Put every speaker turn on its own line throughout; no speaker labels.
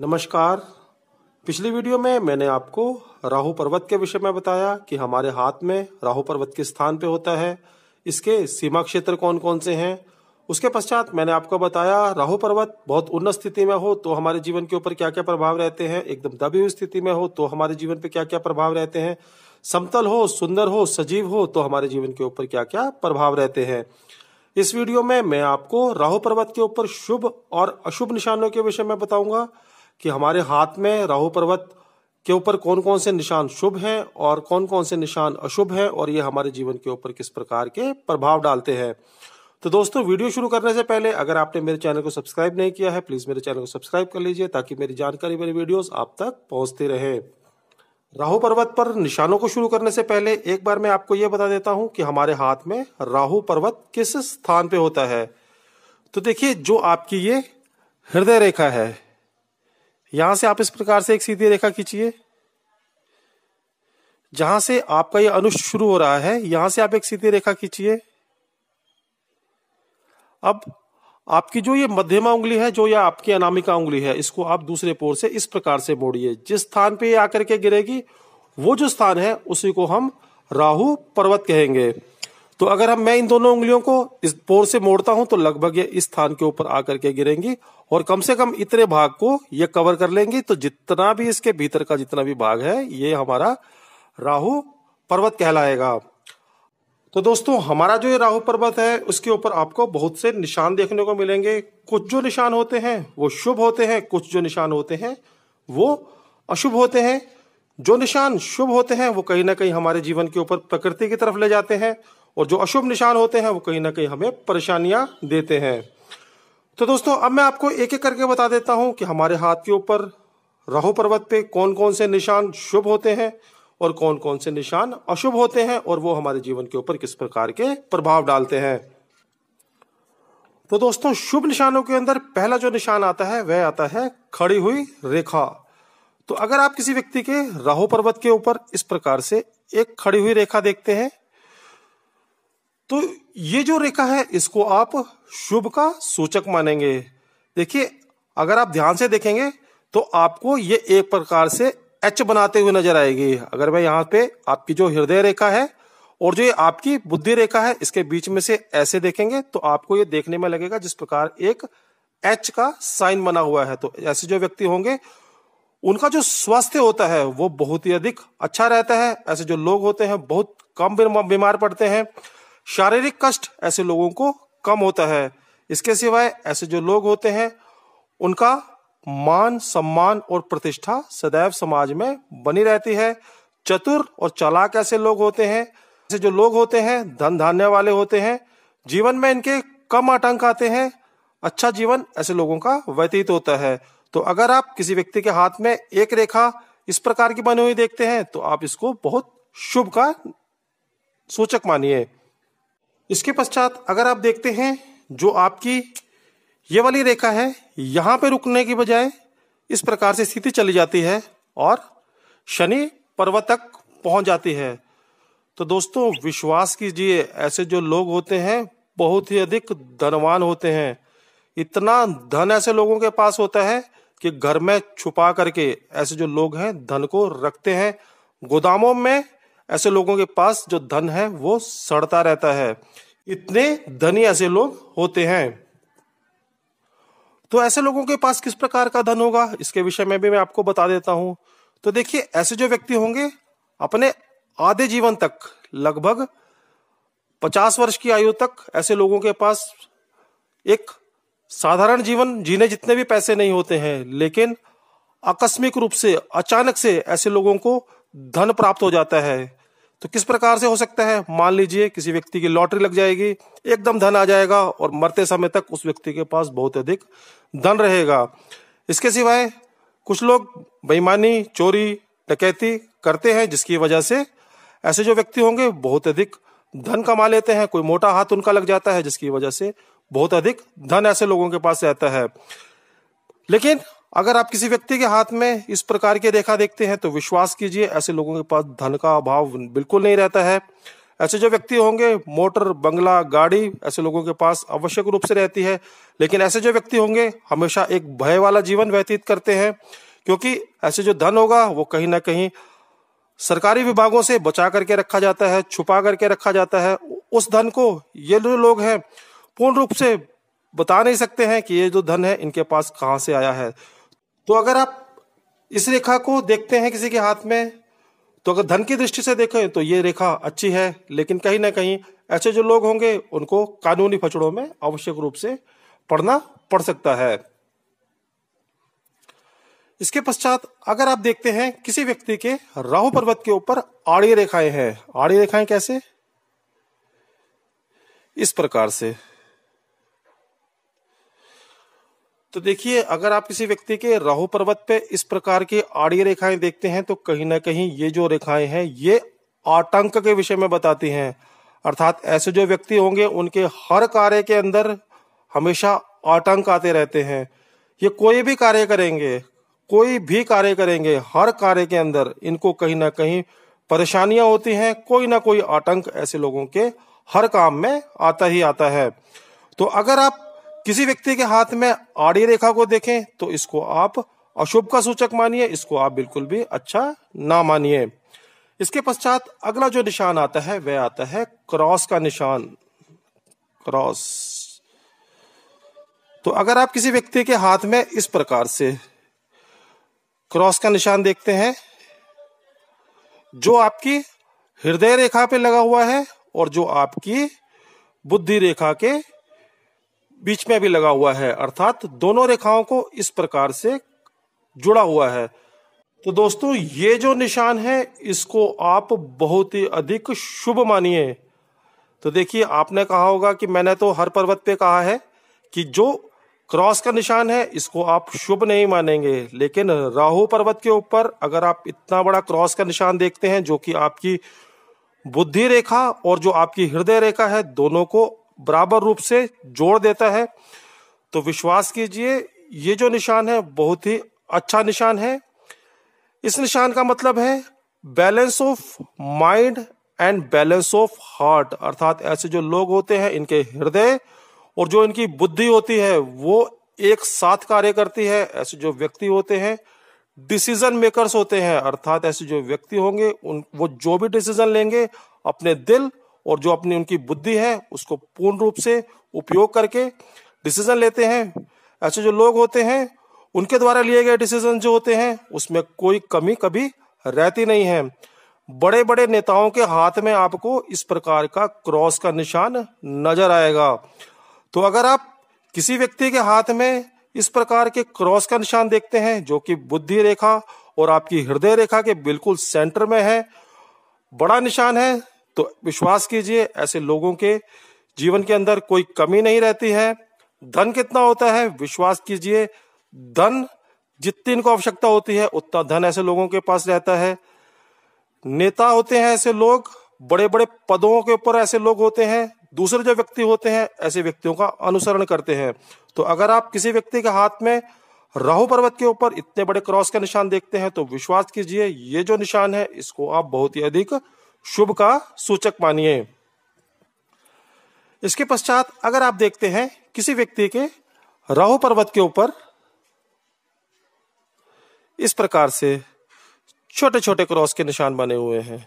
नमस्कार पिछली वीडियो में मैंने आपको राहु पर्वत के विषय में बताया कि हमारे हाथ में राहु पर्वत के स्थान पे होता है इसके सीमा क्षेत्र कौन कौन से हैं उसके पश्चात मैंने आपको बताया राहु पर्वत बहुत उन्नत स्थिति में हो तो हमारे जीवन के ऊपर क्या क्या प्रभाव रहते हैं एकदम दबी हुई स्थिति में हो तो हमारे जीवन पे क्या क्या प्रभाव रहते हैं समतल हो सुंदर हो सजीव हो तो हमारे जीवन के ऊपर क्या क्या प्रभाव रहते हैं इस वीडियो में मैं आपको राहु पर्वत के ऊपर शुभ और अशुभ निशानों के विषय में बताऊंगा कि हमारे हाथ में राहु पर्वत के ऊपर कौन कौन से निशान शुभ हैं और कौन कौन से निशान अशुभ हैं और ये हमारे जीवन के ऊपर किस प्रकार के प्रभाव डालते हैं तो दोस्तों वीडियो शुरू करने से पहले अगर आपने मेरे चैनल को सब्सक्राइब नहीं किया है प्लीज मेरे चैनल को सब्सक्राइब कर लीजिए ताकि मेरी जानकारी मेरे वीडियोस आप तक पहुंचते रहे राहु पर्वत पर निशानों को शुरू करने से पहले एक बार मैं आपको यह बता देता हूं कि हमारे हाथ में राहु पर्वत किस स्थान पे होता है तो देखिए जो आपकी ये हृदय रेखा है यहां से आप इस प्रकार से एक सीधी रेखा खींचिए जहां से आपका यह अनुष्ठ शुरू हो रहा है यहां से आप एक सीधी रेखा खींचिए अब आपकी जो ये मध्यमा उंगली है जो या आपकी अनामिका उंगली है इसको आप दूसरे पोर से इस प्रकार से मोड़िए जिस स्थान पे ये आकर के गिरेगी वो जो स्थान है उसी को हम राहु पर्वत कहेंगे तो अगर हम मैं इन दोनों उंगलियों को इस पोर से मोड़ता हूं तो लगभग ये इस स्थान के ऊपर आकर के गिरेंगी और कम से कम इतने भाग को ये कवर कर लेंगी तो जितना भी इसके भीतर का जितना भी भाग है ये हमारा राहु पर्वत कहलाएगा तो दोस्तों हमारा जो ये राहु पर्वत है उसके ऊपर आपको बहुत से निशान देखने को मिलेंगे कुछ जो निशान होते हैं वो शुभ होते हैं कुछ जो निशान होते हैं वो अशुभ होते हैं जो निशान शुभ होते हैं वो कहीं ना कहीं हमारे जीवन के ऊपर प्रकृति की तरफ ले जाते हैं और जो अशुभ निशान होते हैं वो कहीं ना कहीं हमें परेशानियां देते हैं तो दोस्तों अब मैं आपको एक एक करके बता देता हूं कि हमारे हाथ के ऊपर राहु पर्वत पे कौन कौन से निशान शुभ होते हैं और कौन कौन से निशान अशुभ होते हैं और वो हमारे जीवन के ऊपर किस प्रकार के प्रभाव डालते हैं तो दोस्तों शुभ निशानों के अंदर पहला जो निशान आता है वह आता है खड़ी हुई रेखा तो अगर आप किसी व्यक्ति के राहु पर्वत के ऊपर इस प्रकार से एक खड़ी हुई रेखा देखते हैं तो ये जो रेखा है इसको आप शुभ का सूचक मानेंगे देखिए अगर आप ध्यान से देखेंगे तो आपको ये एक प्रकार से एच बनाते हुए नजर आएगी अगर मैं यहाँ पे आपकी जो हृदय रेखा है और जो ये आपकी बुद्धि रेखा है इसके बीच में से ऐसे देखेंगे तो आपको ये देखने में लगेगा जिस प्रकार एक एच का साइन बना हुआ है तो ऐसे जो व्यक्ति होंगे उनका जो स्वास्थ्य होता है वो बहुत ही अधिक अच्छा रहता है ऐसे जो लोग होते हैं बहुत कम बीमार पड़ते हैं शारीरिक कष्ट ऐसे लोगों को कम होता है इसके सिवाय ऐसे जो लोग होते हैं उनका मान सम्मान और प्रतिष्ठा सदैव समाज में बनी रहती है चतुर और चालाक ऐसे लोग होते हैं ऐसे जो लोग होते हैं धन धान्य वाले होते हैं जीवन में इनके कम आतंक आते हैं अच्छा जीवन ऐसे लोगों का व्यतीत होता है तो अगर आप किसी व्यक्ति के हाथ में एक रेखा इस प्रकार की बनी हुई देखते हैं तो आप इसको बहुत शुभ का सूचक मानिए इसके पश्चात अगर आप देखते हैं जो आपकी ये वाली रेखा है यहाँ पे रुकने की बजाय इस प्रकार से स्थिति चली जाती है और शनि पर्वत तक पहुँच जाती है तो दोस्तों विश्वास कीजिए ऐसे जो लोग होते हैं बहुत ही अधिक धनवान होते हैं इतना धन ऐसे लोगों के पास होता है कि घर में छुपा करके ऐसे जो लोग हैं धन को रखते हैं गोदामों में ऐसे लोगों के पास जो धन है वो सड़ता रहता है इतने धनी ऐसे लोग होते हैं तो ऐसे लोगों के पास किस प्रकार का धन होगा इसके विषय में भी मैं आपको बता देता हूं तो देखिए ऐसे जो व्यक्ति होंगे अपने आधे जीवन तक लगभग पचास वर्ष की आयु तक ऐसे लोगों के पास एक साधारण जीवन जीने जितने भी पैसे नहीं होते हैं लेकिन आकस्मिक रूप से अचानक से ऐसे लोगों को धन प्राप्त हो जाता है तो किस प्रकार से हो सकता है मान लीजिए किसी व्यक्ति की लॉटरी लग जाएगी एकदम धन आ जाएगा और मरते समय तक उस व्यक्ति के पास बहुत अधिक धन रहेगा इसके सिवाय कुछ लोग बेईमानी चोरी डकैती करते हैं जिसकी वजह से ऐसे जो व्यक्ति होंगे बहुत अधिक धन कमा लेते हैं कोई मोटा हाथ उनका लग जाता है जिसकी वजह से बहुत अधिक धन ऐसे लोगों के पास रहता है लेकिन अगर आप किसी व्यक्ति के हाथ में इस प्रकार की रेखा देखते हैं तो विश्वास कीजिए ऐसे लोगों के पास धन का अभाव बिल्कुल नहीं रहता है ऐसे जो व्यक्ति होंगे मोटर बंगला गाड़ी ऐसे लोगों के पास आवश्यक रूप से रहती है लेकिन ऐसे जो व्यक्ति होंगे हमेशा एक भय वाला जीवन व्यतीत करते हैं क्योंकि ऐसे जो धन होगा वो कहीं ना कहीं सरकारी विभागों से बचा करके रखा जाता है छुपा करके रखा जाता है उस धन को ये जो लोग हैं पूर्ण रूप से बता नहीं सकते हैं कि ये जो धन है इनके पास कहाँ से आया है तो अगर आप इस रेखा को देखते हैं किसी के हाथ में तो अगर धन की दृष्टि से देखें तो ये रेखा अच्छी है लेकिन कहीं ना कहीं ऐसे जो लोग होंगे उनको कानूनी फचड़ों में आवश्यक रूप से पढ़ना पड़ सकता है इसके पश्चात अगर आप देखते हैं किसी व्यक्ति के राहु पर्वत के ऊपर आड़ी रेखाएं हैं आड़ी रेखाएं कैसे इस प्रकार से तो देखिए अगर आप किसी व्यक्ति के राहु पर्वत पे इस प्रकार की आड़ी रेखाएं देखते हैं तो कहीं ना कहीं ये जो रेखाएं हैं ये आतंक के विषय में बताती हैं अर्थात ऐसे जो व्यक्ति होंगे उनके हर कार्य के अंदर हमेशा आतंक आते रहते हैं ये कोई भी कार्य करेंगे कोई भी कार्य करेंगे हर कार्य के अंदर इनको कहीं ना कहीं परेशानियां होती हैं कोई ना कोई आतंक ऐसे लोगों के हर काम में आता ही आता है तो अगर आप किसी व्यक्ति के हाथ में आड़ी रेखा को देखें तो इसको आप अशुभ का सूचक मानिए इसको आप बिल्कुल भी अच्छा ना मानिए इसके पश्चात अगला जो निशान आता है वह आता है क्रॉस का निशान क्रॉस तो अगर आप किसी व्यक्ति के हाथ में इस प्रकार से क्रॉस का निशान देखते हैं जो आपकी हृदय रेखा पे लगा हुआ है और जो आपकी बुद्धि रेखा के बीच में भी लगा हुआ है अर्थात दोनों रेखाओं को इस प्रकार से जुड़ा हुआ है तो दोस्तों ये जो निशान है इसको आप बहुत ही अधिक शुभ मानिए तो देखिए आपने कहा होगा कि मैंने तो हर पर्वत पे कहा है कि जो क्रॉस का निशान है इसको आप शुभ नहीं मानेंगे लेकिन राहु पर्वत के ऊपर अगर आप इतना बड़ा क्रॉस का निशान देखते हैं जो कि आपकी बुद्धि रेखा और जो आपकी हृदय रेखा है दोनों को बराबर रूप से जोड़ देता है तो विश्वास कीजिए ये जो निशान है बहुत ही अच्छा निशान है इस निशान का मतलब है balance of mind and balance of heart अर्थात ऐसे जो लोग होते हैं इनके हृदय और जो इनकी बुद्धि होती है वो एक साथ कार्य करती है ऐसे जो व्यक्ति होते हैं डिसीजन मेकर्स होते हैं अर्थात ऐसे जो व्यक्ति होंगे उन वो जो भी डिसीजन लेंगे अपने दिल और जो अपनी उनकी बुद्धि है उसको पूर्ण रूप से उपयोग करके डिसीजन लेते हैं ऐसे जो लोग होते हैं उनके द्वारा लिए गए डिसीजन जो होते हैं उसमें कोई कमी कभी रहती नहीं है बड़े बड़े नेताओं के हाथ में आपको इस प्रकार का क्रॉस का निशान नजर आएगा तो अगर आप किसी व्यक्ति के हाथ में इस प्रकार के क्रॉस का निशान देखते हैं जो कि बुद्धि रेखा और आपकी हृदय रेखा के बिल्कुल सेंटर में है बड़ा निशान है तो विश्वास कीजिए ऐसे लोगों के जीवन के अंदर कोई कमी नहीं रहती है धन कितना होता है विश्वास कीजिए धन जितनी इनको आवश्यकता होती है उतना धन ऐसे लोगों के पास रहता है नेता होते हैं ऐसे लोग बड़े बड़े पदों के ऊपर ऐसे लोग होते हैं दूसरे जो व्यक्ति होते हैं ऐसे व्यक्तियों का अनुसरण करते हैं तो अगर आप किसी व्यक्ति के हाथ में राहु पर्वत के ऊपर इतने बड़े क्रॉस का निशान देखते हैं तो विश्वास कीजिए ये जो निशान है इसको आप बहुत ही अधिक शुभ का सूचक मानिए इसके पश्चात अगर आप देखते हैं किसी व्यक्ति के राहु पर्वत के ऊपर इस प्रकार से छोटे छोटे क्रॉस के निशान बने हुए हैं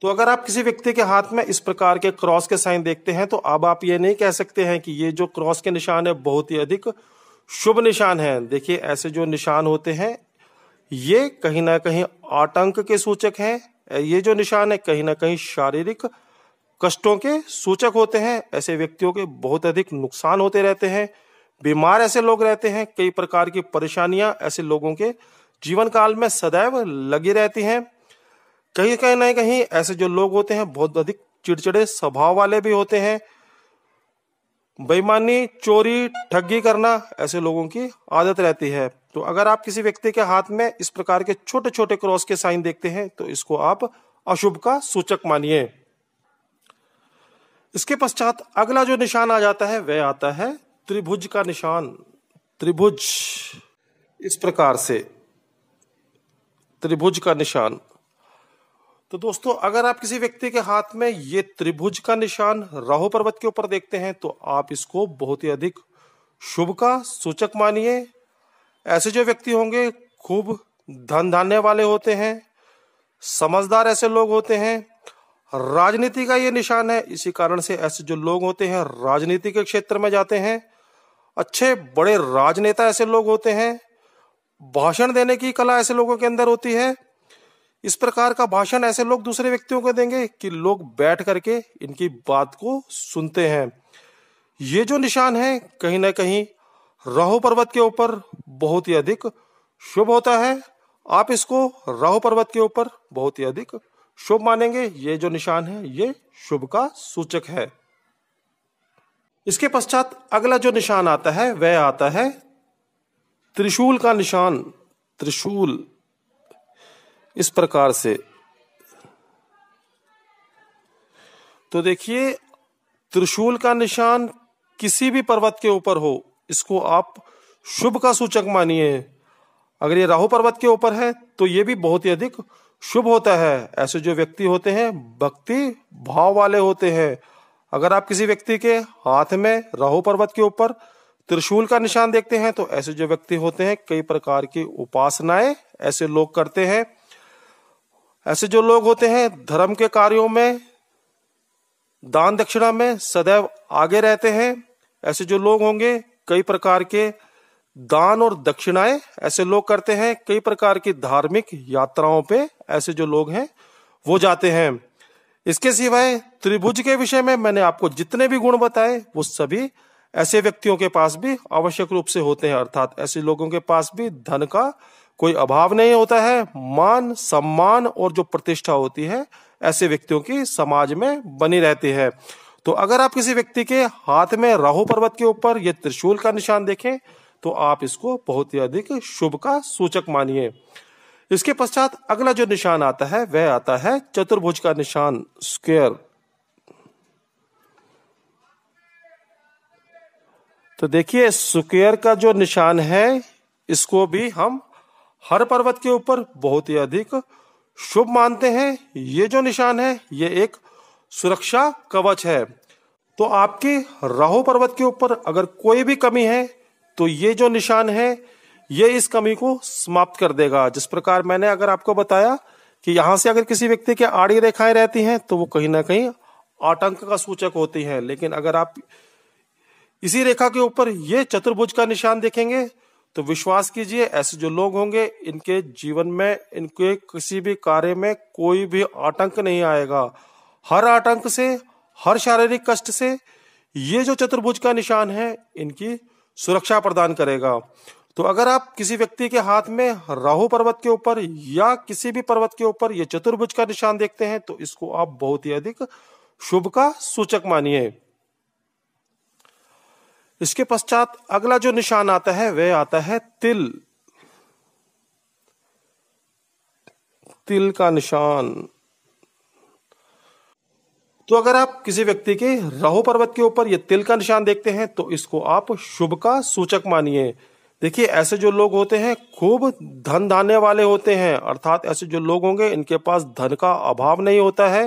तो अगर आप किसी व्यक्ति के हाथ में इस प्रकार के क्रॉस के साइन देखते हैं तो अब आप ये नहीं कह सकते हैं कि ये जो क्रॉस के निशान है बहुत ही अधिक शुभ निशान है देखिए ऐसे जो निशान होते हैं ये कहीं ना कहीं आतंक के सूचक हैं ये जो निशान है कहीं ना कहीं शारीरिक कष्टों के सूचक होते हैं ऐसे व्यक्तियों के बहुत अधिक नुकसान होते रहते हैं बीमार ऐसे लोग रहते हैं कई प्रकार की परेशानियां ऐसे लोगों के जीवन काल में सदैव लगी रहती हैं कहीं कहीं ना कहीं ऐसे जो लोग होते हैं बहुत अधिक चिड़चिड़े स्वभाव वाले भी होते हैं बेईमानी चोरी ठगी करना ऐसे लोगों की आदत रहती है तो अगर आप किसी व्यक्ति के हाथ में इस प्रकार के छोटे छोटे क्रॉस के साइन देखते हैं तो इसको आप अशुभ का सूचक मानिए इसके पश्चात अगला जो निशान आ जाता है वह आता है त्रिभुज का निशान त्रिभुज इस प्रकार से त्रिभुज का निशान तो दोस्तों अगर आप किसी व्यक्ति के हाथ में ये त्रिभुज का निशान राहु पर्वत के ऊपर देखते हैं तो आप इसको बहुत ही अधिक शुभ का सूचक मानिए ऐसे जो व्यक्ति होंगे खूब धन धान्य वाले होते हैं समझदार ऐसे लोग होते हैं राजनीति का ये निशान है इसी कारण से ऐसे जो लोग होते हैं राजनीति के क्षेत्र में जाते हैं अच्छे बड़े राजनेता ऐसे लोग होते हैं भाषण देने की कला ऐसे लोगों के अंदर होती है इस प्रकार का भाषण ऐसे लोग दूसरे व्यक्तियों को देंगे कि लोग बैठ करके इनकी बात को सुनते हैं ये जो निशान है कहीं ना कहीं राहु पर्वत के ऊपर बहुत ही अधिक शुभ होता है आप इसको राहु पर्वत के ऊपर बहुत ही अधिक शुभ मानेंगे ये जो निशान है ये शुभ का सूचक है इसके पश्चात अगला जो निशान आता है वह आता है त्रिशूल का निशान त्रिशूल इस प्रकार से तो देखिए त्रिशूल का निशान किसी भी पर्वत के ऊपर हो इसको आप शुभ का सूचक मानिए अगर ये राहु पर्वत के ऊपर है तो ये भी बहुत ही अधिक शुभ होता है ऐसे जो व्यक्ति होते हैं भक्ति भाव वाले होते हैं अगर आप किसी व्यक्ति के हाथ में राहु पर्वत के ऊपर त्रिशूल का निशान देखते हैं तो ऐसे जो व्यक्ति होते हैं कई प्रकार की उपासनाएं ऐसे लोग करते हैं ऐसे जो लोग होते हैं धर्म के कार्यों में दान दक्षिणा में सदैव आगे रहते हैं ऐसे जो लोग होंगे कई प्रकार के दान और दक्षिणाएं ऐसे लोग करते हैं कई प्रकार की धार्मिक यात्राओं पे ऐसे जो लोग हैं वो जाते हैं इसके सिवाय त्रिभुज के विषय में मैंने आपको जितने भी गुण बताए वो सभी ऐसे व्यक्तियों के पास भी आवश्यक रूप से होते हैं अर्थात ऐसे लोगों के पास भी धन का कोई अभाव नहीं होता है मान सम्मान और जो प्रतिष्ठा होती है ऐसे व्यक्तियों की समाज में बनी रहती है तो अगर आप किसी व्यक्ति के हाथ में राहु पर्वत के ऊपर ये त्रिशूल का निशान देखें तो आप इसको बहुत ही अधिक शुभ का सूचक मानिए इसके पश्चात अगला जो निशान आता है वह आता है चतुर्भुज का निशान स्क्वेयर तो देखिए स्क्वेयर का जो निशान है इसको भी हम हर पर्वत के ऊपर बहुत ही अधिक शुभ मानते हैं ये जो निशान है ये एक सुरक्षा कवच है तो आपके राहु पर्वत के ऊपर अगर कोई भी कमी है तो ये जो निशान है ये इस कमी को समाप्त कर देगा जिस प्रकार मैंने अगर आपको बताया कि यहां से अगर किसी व्यक्ति के आड़ी रेखाएं रहती हैं तो वो कहीं ना कहीं आतंक का सूचक होती हैं लेकिन अगर आप इसी रेखा के ऊपर ये चतुर्भुज का निशान देखेंगे तो विश्वास कीजिए ऐसे जो लोग होंगे इनके जीवन में इनके किसी भी कार्य में कोई भी आतंक नहीं आएगा हर आतंक से हर शारीरिक कष्ट से ये जो चतुर्भुज का निशान है इनकी सुरक्षा प्रदान करेगा तो अगर आप किसी व्यक्ति के हाथ में राहु पर्वत के ऊपर या किसी भी पर्वत के ऊपर ये चतुर्भुज का निशान देखते हैं तो इसको आप बहुत ही अधिक शुभ का सूचक मानिए इसके पश्चात अगला जो निशान आता है वह आता है तिल तिल का निशान तो अगर आप किसी व्यक्ति के राहु पर्वत के ऊपर ये तिल का निशान देखते हैं तो इसको आप शुभ का सूचक मानिए देखिए ऐसे जो लोग होते हैं खूब धन धाने वाले होते हैं अर्थात ऐसे जो लोग होंगे इनके पास धन का अभाव नहीं होता है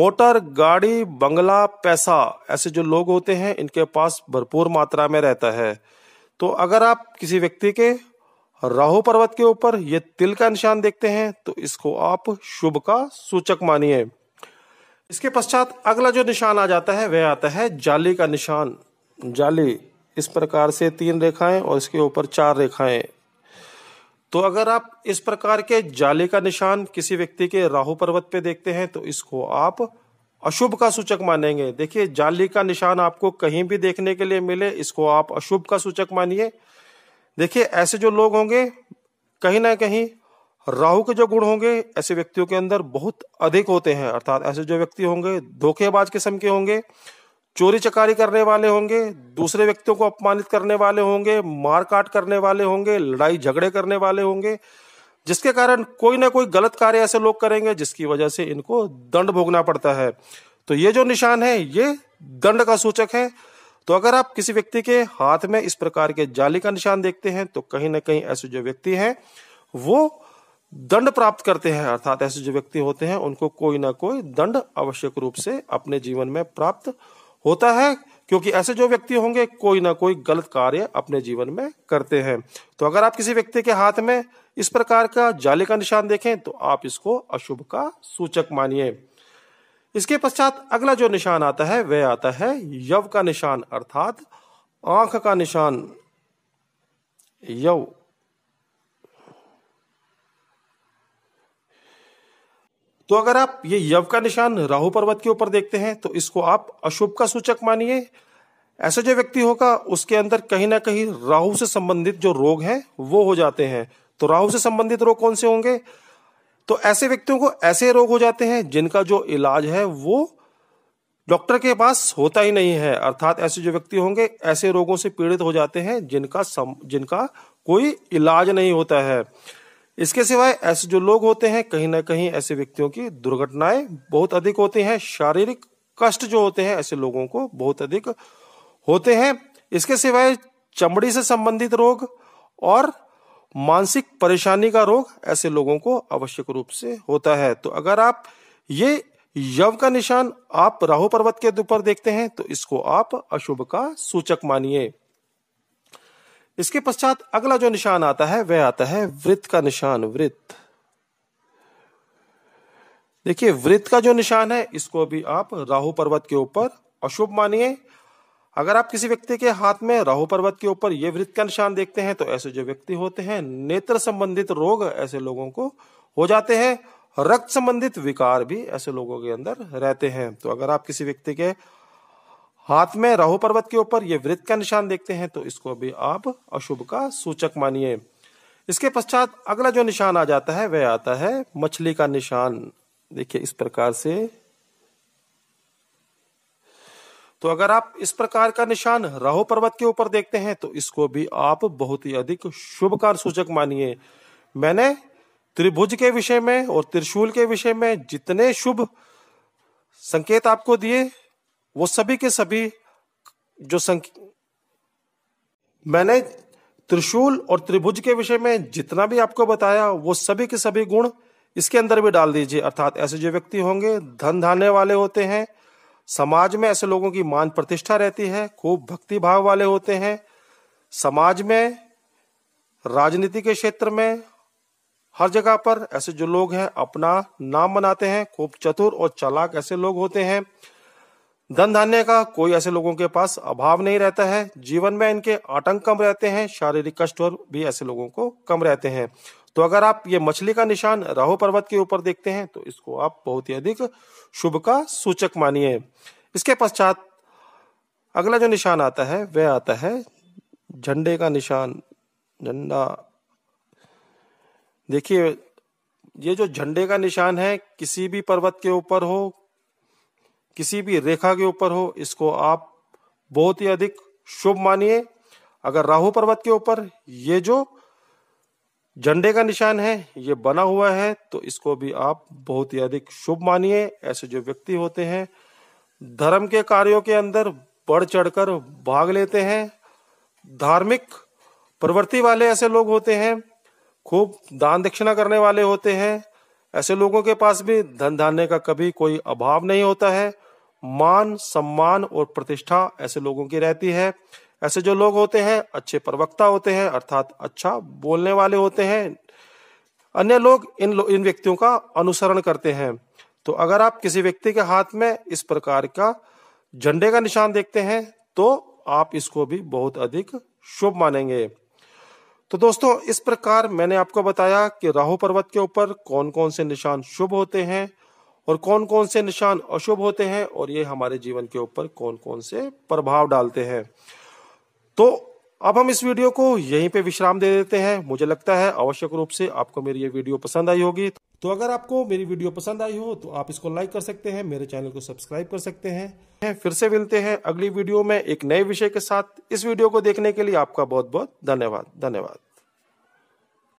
मोटर गाड़ी बंगला पैसा ऐसे जो लोग होते हैं इनके पास भरपूर मात्रा में रहता है तो अगर आप किसी व्यक्ति के राहु पर्वत के ऊपर ये तिल का निशान देखते हैं तो इसको आप शुभ का सूचक मानिए इसके पश्चात अगला जो निशान आ जाता है वह आता है जाली का निशान जाली इस प्रकार से तीन रेखाएं और इसके ऊपर चार रेखाएं तो अगर आप इस प्रकार के जाली का निशान किसी व्यक्ति के राहु पर्वत पे देखते हैं तो इसको आप अशुभ का सूचक मानेंगे देखिए जाली का निशान आपको कहीं भी देखने के लिए मिले इसको आप अशुभ का सूचक मानिए देखिए ऐसे जो लोग होंगे कहीं ना कहीं राहु के जो गुण होंगे ऐसे व्यक्तियों के अंदर बहुत अधिक होते हैं अर्थात ऐसे जो व्यक्ति होंगे धोखेबाज किस्म के होंगे चोरी चकारी करने वाले होंगे दूसरे व्यक्तियों को अपमानित करने वाले होंगे मार काट करने वाले होंगे लड़ाई झगड़े करने वाले होंगे जिसके कारण कोई ना कोई गलत कार्य ऐसे लोग करेंगे जिसकी वजह से इनको दंड भोगना पड़ता है तो ये जो निशान है ये दंड का सूचक है तो अगर आप किसी व्यक्ति के हाथ में इस प्रकार के जाली का निशान देखते हैं तो कहीं ना कहीं ऐसे जो व्यक्ति हैं वो दंड प्राप्त करते हैं अर्थात ऐसे जो व्यक्ति होते हैं उनको कोई ना कोई दंड आवश्यक रूप से अपने जीवन में प्राप्त होता है क्योंकि ऐसे जो व्यक्ति होंगे कोई ना कोई गलत कार्य अपने जीवन में करते हैं तो अगर आप किसी व्यक्ति के हाथ में इस प्रकार का जाले का निशान देखें तो आप इसको अशुभ का सूचक मानिए इसके पश्चात अगला जो निशान आता है वह आता है यव का निशान अर्थात आंख का निशान यव तो अगर आप ये यव का निशान राहु पर्वत के ऊपर देखते हैं तो इसको आप अशुभ का सूचक मानिए ऐसा जो व्यक्ति होगा उसके अंदर कहीं ना कहीं राहु से संबंधित जो रोग है वो हो जाते हैं तो राहु से संबंधित रोग कौन से होंगे तो ऐसे व्यक्तियों को ऐसे रोग हो जाते हैं जिनका जो इलाज है वो डॉक्टर के पास होता ही नहीं है अर्थात ऐसे जो व्यक्ति होंगे ऐसे रोगों से पीड़ित हो जाते हैं जिनका सम, जिनका कोई इलाज नहीं होता है इसके सिवाय ऐसे जो लोग होते हैं कहीं ना कहीं ऐसे व्यक्तियों की दुर्घटनाएं बहुत अधिक होती हैं शारीरिक कष्ट जो होते हैं ऐसे लोगों को बहुत अधिक होते हैं इसके सिवाय चमड़ी से संबंधित रोग और मानसिक परेशानी का रोग ऐसे लोगों को आवश्यक रूप से होता है तो अगर आप ये यव का निशान आप राहु पर्वत के ऊपर देखते हैं तो इसको आप अशुभ का सूचक मानिए इसके पश्चात अगला जो निशान आता है वह आता है वृत्त का निशान वृत्त देखिए वृत्त का जो निशान है इसको भी आप राहु पर्वत के ऊपर अशुभ मानिए अगर आप किसी व्यक्ति के हाथ में राहु पर्वत के ऊपर ये वृत्त का निशान देखते हैं तो ऐसे जो व्यक्ति होते हैं नेत्र संबंधित रोग ऐसे लोगों को हो जाते हैं रक्त संबंधित विकार भी ऐसे लोगों के अंदर रहते हैं तो अगर आप किसी व्यक्ति के हाथ में राहु पर्वत के ऊपर ये वृत्त का निशान देखते हैं तो इसको भी आप अशुभ का सूचक मानिए इसके पश्चात अगला जो निशान आ जाता है वह आता है मछली का निशान देखिए इस प्रकार से तो अगर आप इस प्रकार का निशान राहु पर्वत के ऊपर देखते हैं तो इसको भी आप बहुत ही अधिक शुभ का सूचक मानिए मैंने त्रिभुज के विषय में और त्रिशूल के विषय में जितने शुभ संकेत आपको दिए वो सभी के सभी जो संख मैंने त्रिशूल और त्रिभुज के विषय में जितना भी आपको बताया वो सभी के सभी गुण इसके अंदर भी डाल दीजिए अर्थात ऐसे जो व्यक्ति होंगे धन धाने वाले होते हैं समाज में ऐसे लोगों की मान प्रतिष्ठा रहती है खूब भक्ति भाव वाले होते हैं समाज में राजनीति के क्षेत्र में हर जगह पर ऐसे जो लोग हैं अपना नाम बनाते हैं खूब चतुर और चालाक ऐसे लोग होते हैं धन धान्य का कोई ऐसे लोगों के पास अभाव नहीं रहता है जीवन में इनके आतंक कम रहते हैं शारीरिक कष्ट और भी ऐसे लोगों को कम रहते हैं तो अगर आप ये मछली का निशान राहु पर्वत के ऊपर देखते हैं तो इसको आप बहुत ही अधिक शुभ का सूचक मानिए इसके पश्चात अगला जो निशान आता है वह आता है झंडे का निशान झंडा देखिए ये जो झंडे का निशान है किसी भी पर्वत के ऊपर हो किसी भी रेखा के ऊपर हो इसको आप बहुत ही अधिक शुभ मानिए अगर राहु पर्वत के ऊपर ये जो झंडे का निशान है ये बना हुआ है तो इसको भी आप बहुत ही अधिक शुभ मानिए ऐसे जो व्यक्ति होते हैं धर्म के कार्यों के अंदर बढ़ चढ़कर भाग लेते हैं धार्मिक प्रवृत्ति वाले ऐसे लोग होते हैं खूब दान दक्षिणा करने वाले होते हैं ऐसे लोगों के पास भी धन धान्य का कभी कोई अभाव नहीं होता है मान सम्मान और प्रतिष्ठा ऐसे लोगों की रहती है ऐसे जो लोग होते हैं अच्छे प्रवक्ता होते हैं अर्थात अच्छा बोलने वाले होते हैं अन्य लोग इन लो, इन व्यक्तियों का अनुसरण करते हैं तो अगर आप किसी व्यक्ति के हाथ में इस प्रकार का झंडे का निशान देखते हैं तो आप इसको भी बहुत अधिक शुभ मानेंगे तो दोस्तों इस प्रकार मैंने आपको बताया कि राहु पर्वत के ऊपर कौन कौन से निशान शुभ होते हैं और कौन कौन से निशान अशुभ होते हैं और ये हमारे जीवन के ऊपर कौन कौन से प्रभाव डालते हैं तो अब हम इस वीडियो को यहीं पे विश्राम दे देते हैं मुझे लगता है आवश्यक रूप से आपको मेरी ये वीडियो पसंद आई होगी तो अगर आपको मेरी वीडियो पसंद आई हो तो आप इसको लाइक कर सकते हैं मेरे चैनल को सब्सक्राइब कर सकते हैं फिर से मिलते हैं अगली वीडियो में एक नए विषय के साथ इस वीडियो को देखने के लिए आपका बहुत बहुत धन्यवाद धन्यवाद